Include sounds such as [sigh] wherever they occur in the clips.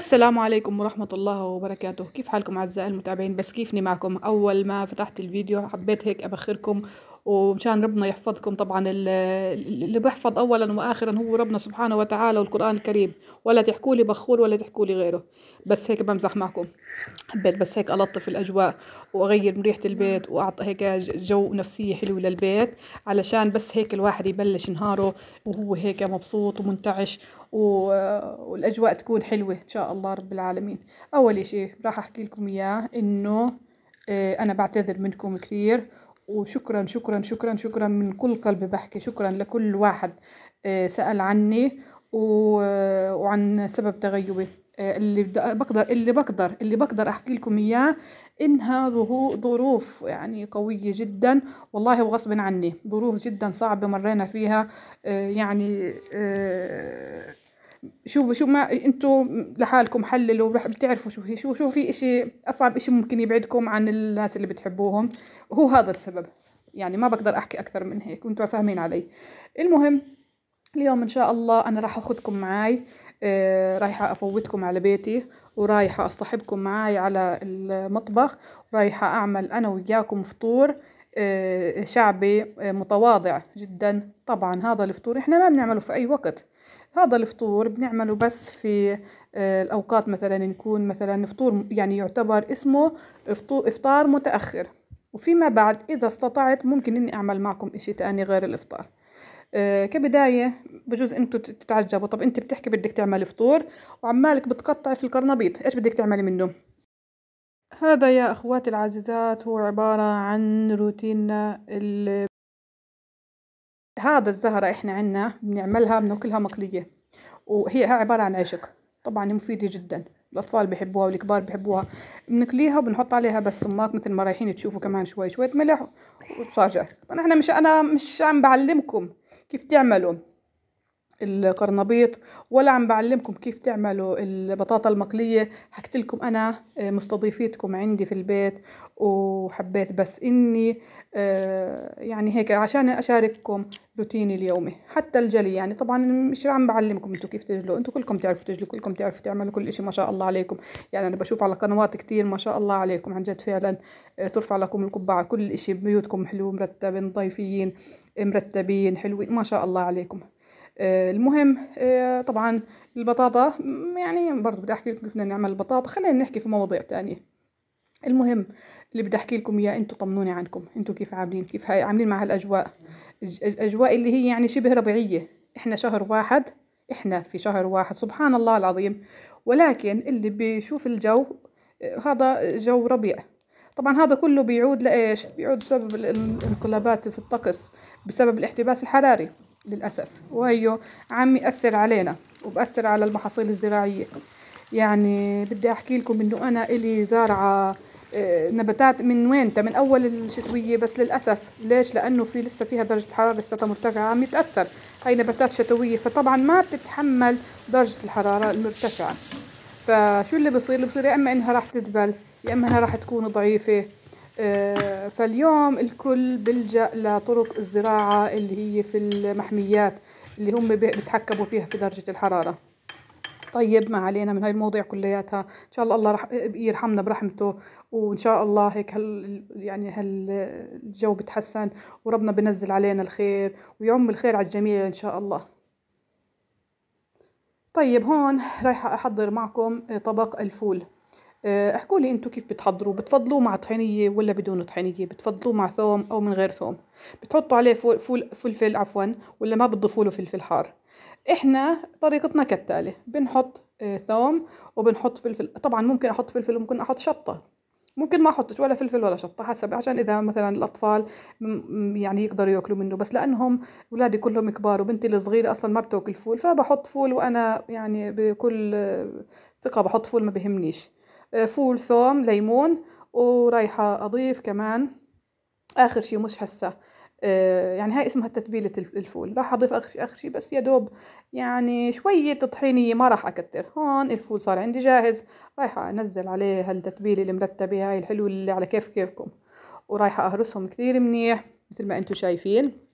السلام عليكم ورحمة الله وبركاته كيف حالكم أعزائي المتابعين بس كيفني معكم أول ما فتحت الفيديو حبيت هيك أبخركم ومشان ربنا يحفظكم طبعا اللي بيحفظ اولا واخرا هو ربنا سبحانه وتعالى والقران الكريم ولا تحكوا لي بخور ولا تحكوا لي غيره بس هيك بمزح معكم حبيت بس هيك الطف الاجواء واغير من ريحه البيت واعطي هيك جو نفسيه حلوه للبيت علشان بس هيك الواحد يبلش نهاره وهو هيك مبسوط ومنتعش والاجواء تكون حلوه ان شاء الله رب العالمين اول شيء راح احكي لكم اياه انه آه، انا بعتذر منكم كثير وشكرا شكرا شكرا شكرا من كل قلبي بحكي شكرا لكل واحد آه، سأل عني آه، وعن سبب تغيبي آه، اللي بقدر اللي بقدر اللي بقدر احكي لكم اياه انها ظروف يعني قويه جدا والله وغصب عني ظروف جدا صعبه مرينا فيها يعني شو شو ما انتوا لحالكم حللوا بتعرفوا شو هي شو شو في اشي اصعب اشي ممكن يبعدكم عن الناس اللي بتحبوهم هو هذا السبب يعني ما بقدر احكي اكثر من هيك وانتوا فاهمين علي المهم اليوم ان شاء الله انا راح اخذكم معاي آه، رايحه افوتكم على بيتي ورايحه اصطحبكم معاي على المطبخ ورايحه اعمل انا وياكم فطور آه، شعبي آه، متواضع جدا طبعا هذا الفطور احنا ما بنعمله في اي وقت هذا الفطور بنعمله بس في آه، الأوقات مثلا نكون مثلا فطور يعني يعتبر اسمه إفطار متأخر وفيما بعد إذا استطعت ممكن إني أعمل معكم إشي تاني غير الإفطار أه كبداية بجوز انتوا تتعجبوا طب انت بتحكي بدك تعمل فطور وعمالك بتقطعي في القرنبيط ايش بدك تعملي منه هذا يا اخواتي العزيزات هو عبارة عن روتيننا هذا الزهرة إحنا عنا بنعملها بناكلها مقلية وهي عبارة عن عشق طبعا مفيدة جدا الأطفال بيحبوها والكبار بيحبوها بنقليها وبنحط عليها بس سماق مثل ما رايحين تشوفوا كمان شوي شوية ملح وصار جاهز طبعا إحنا مش أنا مش عم بعلمكم كيف تعملوا القرنبيط ولا عم بعلمكم كيف تعملوا البطاطا المقلية حكت لكم أنا آه، مستضيفيتكم عندي في البيت وحبيت بس إني آه، يعني هيك عشان أشارككم روتيني اليومي حتى الجلي يعني طبعا مش عم بعلمكم أنتوا كيف تجلوا أنتوا كلكم تعرفوا تجلوا كلكم تعرفوا تعملوا كل إشي ما شاء الله عليكم يعني انا بشوف على قنوات كتير ما شاء الله عليكم عن جد فعلا آه، ترفع لكم القبعه كل إشي بيوتكم حلو مرتب نظيفين مرتبين حلوين ما شاء الله عليكم آه، المهم آه، طبعا البطاطا يعني برضو بدي احكي لكم كيف بدنا نعمل البطاطا خلينا نحكي في مواضيع تانية المهم اللي بدي احكي لكم اياه انتم طمنوني عنكم انتم كيف عاملين كيف عاملين مع هالاجواء الاجواء اللي هي يعني شبه ربيعيه احنا شهر واحد احنا في شهر واحد سبحان الله العظيم ولكن اللي بيشوف الجو آه، هذا جو ربيع طبعا هذا كله بيعود لايش بيعود بسبب الانقلابات في الطقس بسبب الاحتباس الحراري للأسف وهيو عم يأثر علينا وبأثر على المحاصيل الزراعية يعني بدي أحكي لكم إنه أنا إلي زارعة آه، نباتات من وينتا من أول الشتوية بس للأسف ليش لأنه في لسه فيها درجة الحرارة لسه مرتفعة عم يتأثر هاي نباتات شتوية فطبعا ما بتتحمل درجة الحرارة المرتفعة فشو اللي بصير اللي بصير يا إما إنها راح تذبل يا إما إنها راح تكون ضعيفة آه، فاليوم الكل بلجأ لطرق الزراعة اللي هي في المحميات اللي هم بيتحكموا فيها في درجة الحرارة طيب ما علينا من هاي المواضيع كلياتها ان شاء الله الله رح يرحمنا برحمته وان شاء الله هيك هال يعني هالجو بتحسن وربنا بنزل علينا الخير ويعم الخير على الجميع ان شاء الله طيب هون رايحة احضر معكم طبق الفول آه، احكوا لي انتوا كيف بتحضروا بتفضلوه مع طحينيه ولا بدون طحينيه بتفضلوه مع ثوم او من غير ثوم بتحطوا عليه فول فول فلفل عفوا ولا ما بتضيفوا له فلفل حار احنا طريقتنا كالتالي بنحط آه، ثوم وبنحط فلفل طبعا ممكن احط فلفل وممكن احط شطه ممكن ما احطش ولا فلفل ولا شطه حسب عشان اذا مثلا الاطفال يعني يقدروا ياكلوا منه بس لانهم اولادي كلهم كبار وبنتي الصغيره اصلا ما بتاكل فول فبحط فول وانا يعني بكل آه، ثقه بحط فول ما بهمنيش آه، فول ثوم ليمون ورايحة أضيف كمان آخر شي مش هسه آه، يعني هاي اسمها تتبيلة الفول راح أضيف آخر شي آخر شي بس يا دوب يعني شوية طحينية ما راح أكتر هون الفول صار عندي جاهز رايحة أنزل عليه هالتتبيلة المرتبة هاي الحلوة اللي على كيف كيفكم ورايحة أهرسهم كتير منيح مثل ما أنتم شايفين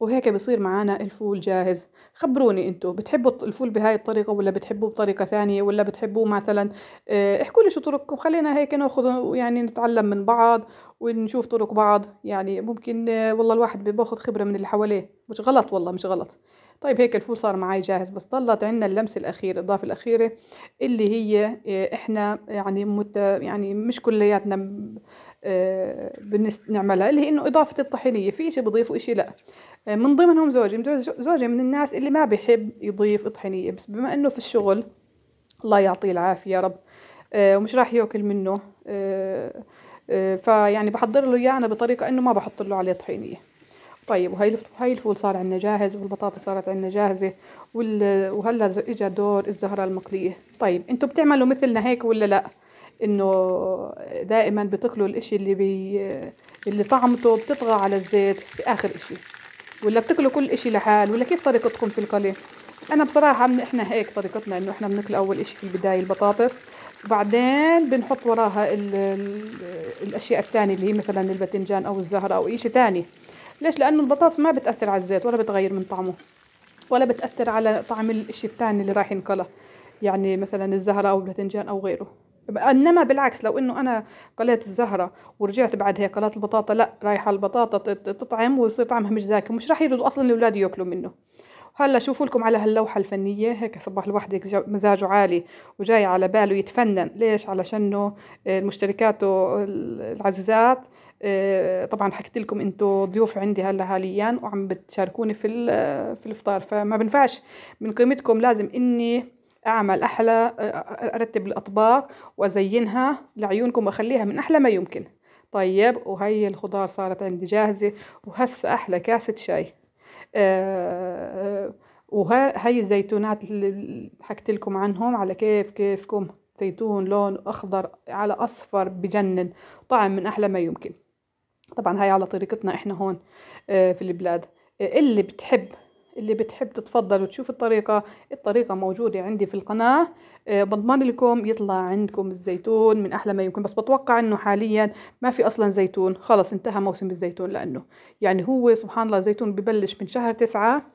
وهيك بصير معنا الفول جاهز خبروني انتو بتحبوا الفول بهاي الطريقة ولا بتحبوه بطريقة ثانية ولا بتحبوه مثلا آه، احكوا لي شو طرقكم خلينا هيك ناخذ يعني نتعلم من بعض ونشوف طرق بعض يعني ممكن آه، والله الواحد بياخذ خبرة من اللي حواليه مش غلط والله مش غلط طيب هيك الفول صار معي جاهز بس ضلت عندنا اللمسه الاخيره الاضافه الاخيره اللي هي آه، احنا يعني مت يعني مش كلياتنا آه، بنعملها اللي هي انه اضافه الطحينيه في شيء بضيف وشيء لا آه، من ضمنهم زوجي زوجي من الناس اللي ما بحب يضيف طحينيه بس بما انه في الشغل الله يعطيه العافيه يا رب ومش راح ياكل منه فيعني بحضر له اياه انا بطريقه انه ما بحط له عليه طحينيه طيب وهي هاي الفول صار عندنا جاهز والبطاطا صارت عندنا جاهزه وهلا اجى دور الزهره المقليه طيب انتم بتعملوا مثلنا هيك ولا لا انه دائما بتقلوا الاشي اللي بي اللي طعمته بتطغى على الزيت في اخر اشي ولا بتقلوا كل اشي لحال ولا كيف طريقتكم في القلي انا بصراحه من احنا هيك طريقتنا انه احنا بنقلي اول اشي في البدايه البطاطس بعدين بنحط وراها ال ال الاشياء الثانيه اللي هي مثلا الباذنجان او الزهره او اشي ثاني ليش لانه البطاطس ما بتاثر على الزيت ولا بتغير من طعمه ولا بتاثر على طعم الشيء الثاني اللي راح ينقلى يعني مثلا الزهره او الباذنجان او غيره انما بالعكس لو انه انا قليت الزهره ورجعت بعد هيك قليت البطاطا لا رايحه البطاطا تطعم ويصير طعمها مش زاكي مش راح يريدوا اصلا الاولاد ياكلوا منه هلا شوفوا لكم على هاللوحة الفنية هيك صباح الواحد مزاجه عالي وجاي على باله يتفنن ليش علشانه آه، مشتركاته العزيزات آه، طبعا حكيت لكم انتم ضيوف عندي هلا حاليا وعم بتشاركوني في في الافطار فما بنفعش من قيمتكم لازم اني اعمل احلى آه، ارتب الاطباق وازينها لعيونكم واخليها من احلى ما يمكن طيب وهي الخضار صارت عندي جاهزه وهسه احلى كاسه شاي آه، وهاي الزيتونات اللي حكيت لكم عنهم على كيف كيفكم زيتون لون اخضر على اصفر بجنن طعم من احلى ما يمكن طبعا هاي على طريقتنا احنا هون آه، في البلاد آه، اللي بتحب اللي بتحب تتفضل وتشوف الطريقة الطريقة موجودة عندي في القناة آه، بضمن لكم يطلع عندكم الزيتون من أحلى ما يمكن بس بتوقع أنه حاليا ما في أصلا زيتون خلص انتهى موسم الزيتون لأنه يعني هو سبحان الله زيتون ببلش من شهر تسعة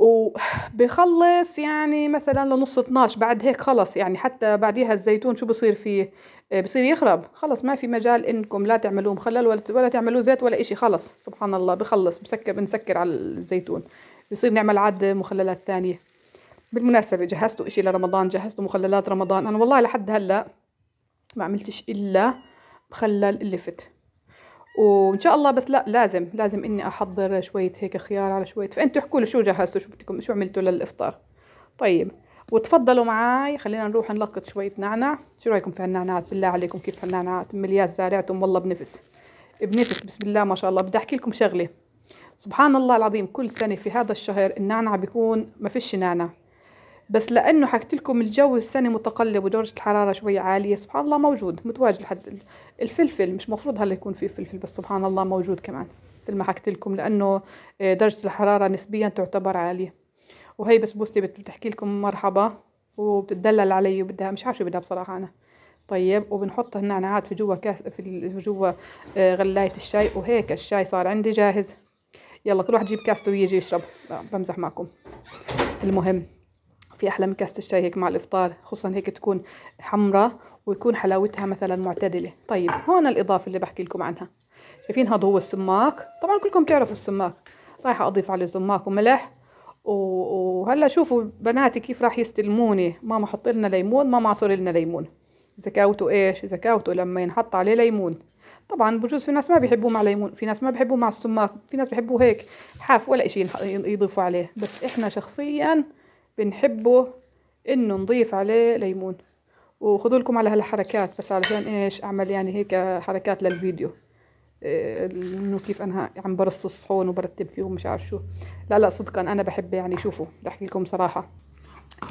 وبخلص يعني مثلا لنص 12 بعد هيك خلص يعني حتى بعديها الزيتون شو بصير فيه آه، بصير يخرب خلص ما في مجال انكم لا تعملوه مخلل ولا ولا تعملوه زيت ولا اشي خلص سبحان الله بخلص بسكر بنسكر على الزيتون بصير نعمل عاد مخللات تانية بالمناسبة جهزتوا اشي لرمضان جهزتوا مخللات رمضان انا والله لحد هلا ما عملتش الا مخلل اللفت وان شاء الله بس لا لازم لازم اني احضر شويه هيك خيار على شويه فانتوا احكوا لي شو جهزتوا شو بدكم شو عملتوا للافطار طيب وتفضلوا معاي خلينا نروح نلقط شويه نعناع شو رايكم في هالنعناعات بالله عليكم كيف هالنعناعات ملياس زارعتهم والله بنفس بنفس بسم الله ما شاء الله بدي احكي لكم شغله سبحان الله العظيم كل سنه في هذا الشهر النعناع بيكون ما فيش نعناع بس لانه حكيت لكم الجو السنه متقلب ودرجه الحراره شوي عاليه سبحان الله موجود متواجد لحد الفلفل مش مفروض هلا يكون في فلفل بس سبحان الله موجود كمان مثل ما حكيت لكم لانه آه، درجه الحراره نسبيا تعتبر عاليه وهي بسبوستي بتحكي لكم مرحبا وبتدلل علي وبدها مش عارفه شو بدها بصراحه انا طيب وبنحط النعناعات في جوا كاس في جوا آه، غلايه الشاي وهيك الشاي صار عندي جاهز يلا كل واحد يجيب كاسته ويجي يشرب آه، بمزح معكم المهم في أحلى من كاسة الشاي هيك مع الإفطار خصوصا هيك تكون حمراء ويكون حلاوتها مثلا معتدلة طيب هون الإضافة اللي بحكي لكم عنها شايفين هذا هو السماق طبعا كلكم بتعرفوا السماق رايحة أضيف عليه سماق وملح وهلا شوفوا بناتي كيف راح يستلموني ماما حط لنا ليمون ماما عصر لنا ليمون زكاوته ايش زكاوته لما ينحط عليه ليمون طبعا بجوز في ناس ما بيحبوه مع ليمون في ناس ما بيحبوه مع السماق في ناس بيحبوه هيك حاف ولا شيء يضيفوا عليه بس احنا شخصيا بنحبه انه نضيف عليه ليمون وخذوا لكم على هالحركات بس علشان ايش اعمل يعني هيك حركات للفيديو إيه، انه كيف انا عم برص الصحون وبرتب فيهم مش عارف شو لا لا صدقا انا بحب يعني شوفوا بدي احكي لكم صراحه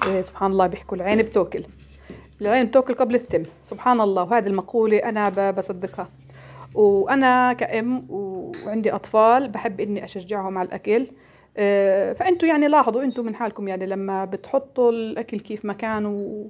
إيه سبحان الله بيحكوا العين بتاكل العين بتاكل قبل الثم سبحان الله وهذه المقوله انا بصدقها وانا كأم وعندي اطفال بحب اني اشجعهم على الاكل آه، فانتم يعني لاحظوا انتم من حالكم يعني لما بتحطوا الاكل كيف مكانه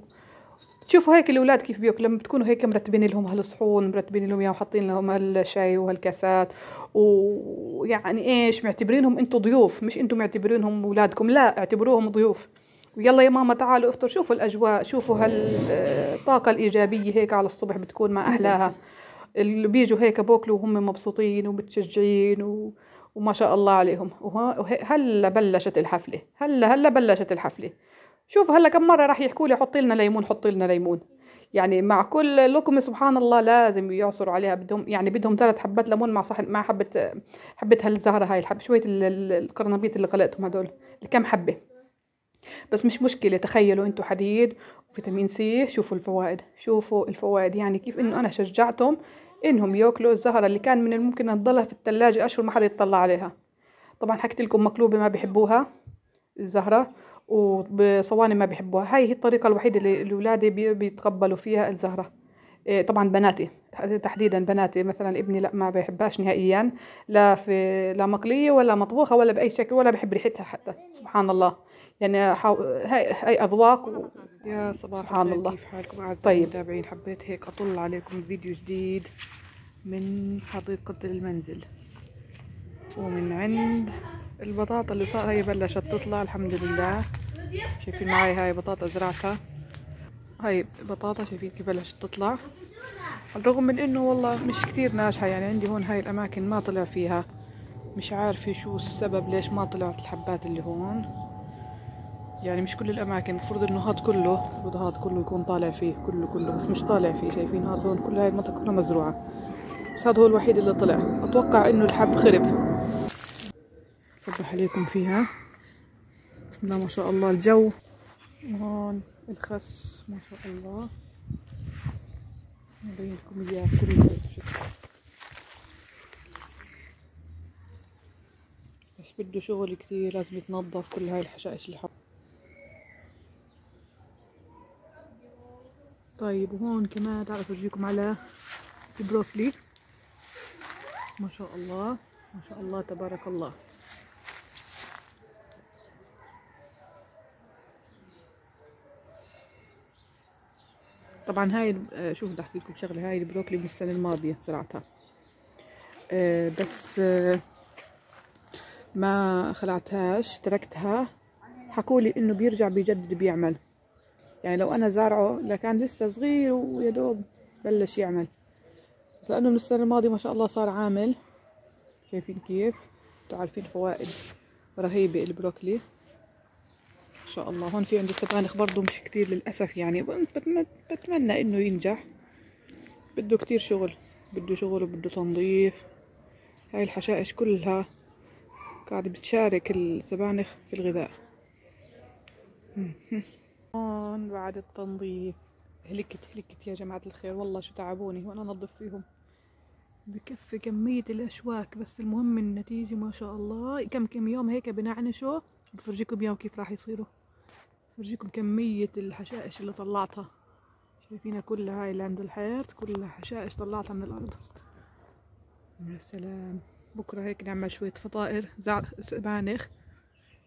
تشوفوا هيك الاولاد كيف بياكلوا لما بتكونوا هيك مرتبين لهم هالصحون مرتبين لهم اياه يعني وحاطين لهم هالشاي وهالكاسات ويعني ايش معتبرينهم انتم ضيوف مش انتم معتبرينهم اولادكم لا اعتبروهم ضيوف ويلا يا ماما تعالوا افطر شوفوا الاجواء شوفوا هالطاقه آه، الايجابيه هيك على الصبح بتكون ما احلاها اللي بيجوا هيك بوكلوا وهم مبسوطين ومتشجعين و... وما شاء الله عليهم وهلا بلشت الحفلة هلا هلا بلشت الحفلة شوف هلا كم مرة راح يحكوا لي حطي لنا ليمون حطي لنا ليمون يعني مع كل لقمة سبحان الله لازم يعصروا عليها بدهم يعني بدهم ثلاث حبات ليمون مع صح مع حبة حبة هالزهرة هاي الحب شوية القرنبيط اللي قلقتهم هدول كم حبة بس مش مشكلة تخيلوا انتوا حديد وفيتامين سي شوفوا الفوائد شوفوا الفوائد يعني كيف انه انا شجعتهم انهم ياكلوا الزهره اللي كان من الممكن ان تضلها في الثلاجه اشهر ما حدا يطلع عليها طبعا حكيت لكم مقلوبه ما بحبوها الزهره وبصواني ما بحبوها هاي هي الطريقه الوحيده اللي الاولاد بيتقبلوا فيها الزهره إيه، طبعا بناتي تحديدا بناتي مثلا ابني لا ما بحبهاش نهائيا لا في لا مقليه ولا مطبوخه ولا باي شكل ولا بحب ريحتها حتى سبحان الله يعني حو... هاي هاي اذواق و... يا صباح سبحان الله كيف حالكم اعزائي طيب. المتابعين حبيت هيك اطل عليكم فيديو جديد من حديقه المنزل ومن عند البطاطا اللي صار هي بلشت تطلع الحمد لله شايفين معي هاي بطاطا زرعتها هاي بطاطا شايفين كيف بلشت تطلع الرغم من انه والله مش كثير ناجحة يعني عندي هون هاي الاماكن ما طلع فيها مش عارفة شو السبب ليش ما طلعت الحبات اللي هون يعني مش كل الاماكن المفروض انه هاد كله المفروض هاد كله يكون طالع فيه كله كله بس مش طالع فيه شايفين هاد هون كل هاي المنطقة كلها مزروعة بس هذا هو الوحيد اللي طلع اتوقع انه الحب خرب صبح عليكم فيها بسم الله ما شاء الله الجو هون الخس ما شاء الله نبين لكم اياها بس بده شغل كثير لازم يتنظف كل هاي الحشائش اللي حط طيب وهون كمان تعرف افرجيكم على البروكلي ما شاء الله ما شاء الله تبارك الله طبعا هاي آه، شوف بدي احكي لكم شغله هاي البروكلي من السنه الماضيه زرعتها آه، بس آه، ما خلعتهاش تركتها حكوا لي انه بيرجع بيجدد بيعمل يعني لو انا زارعه لكان لسه صغير ويا دوب بلش يعمل بس لانه من السنه الماضيه ما شاء الله صار عامل شايفين كيف انتوا عارفين فوائد رهيبه البروكلي شاء الله هون في عندي سبانخ برضه مش كتير للأسف يعني بتمنى إنه ينجح بده كتير شغل بده شغل وبده تنظيف هاي الحشائش كلها قاعدة بتشارك السبانخ في الغذاء [laughs] هون بعد التنظيف هلكت هلكت يا جماعة الخير والله شو تعبوني وأنا أنظف فيهم بكفي كمية الأشواك بس المهم النتيجة ما شاء الله كم كم يوم هيك بنعنشوا بفرجيكم اياهم كيف راح يصيروا برجيكم كمية الحشائش اللي طلعتها شايفينها كلها هاي اللي عند الحيط كلها حشائش طلعتها من الأرض يا سلام بكرة هيك نعمل شوية فطائر زع... سبانخ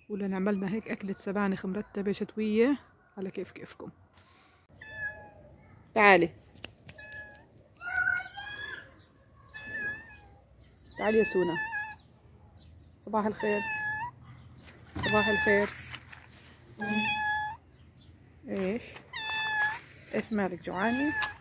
ولا نعملنا هيك أكلة سبانخ مرتبة شتوية على كيف كيفكم تعالي تعالي يا سونا صباح الخير صباح الخير ايش اسمالك جوعانه